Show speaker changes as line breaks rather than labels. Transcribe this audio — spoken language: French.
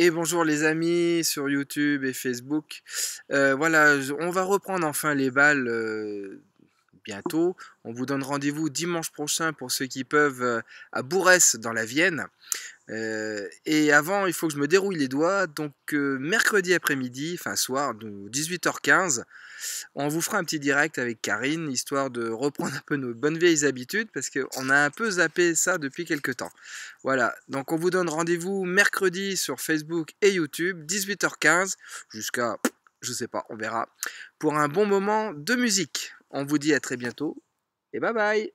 Et bonjour les amis sur YouTube et Facebook. Euh, voilà, on va reprendre enfin les balles euh, bientôt. On vous donne rendez-vous dimanche prochain pour ceux qui peuvent euh, à Bourres dans la Vienne. Euh, et avant, il faut que je me dérouille les doigts. Donc euh, mercredi après-midi, enfin soir, 18h15, on vous fera un petit direct avec Karine, histoire de reprendre un peu nos bonnes vieilles habitudes, parce qu'on a un peu zappé ça depuis quelques temps. Voilà, donc on vous donne rendez-vous mercredi sur Facebook et YouTube, 18h15, jusqu'à, je sais pas, on verra, pour un bon moment de musique. On vous dit à très bientôt et bye bye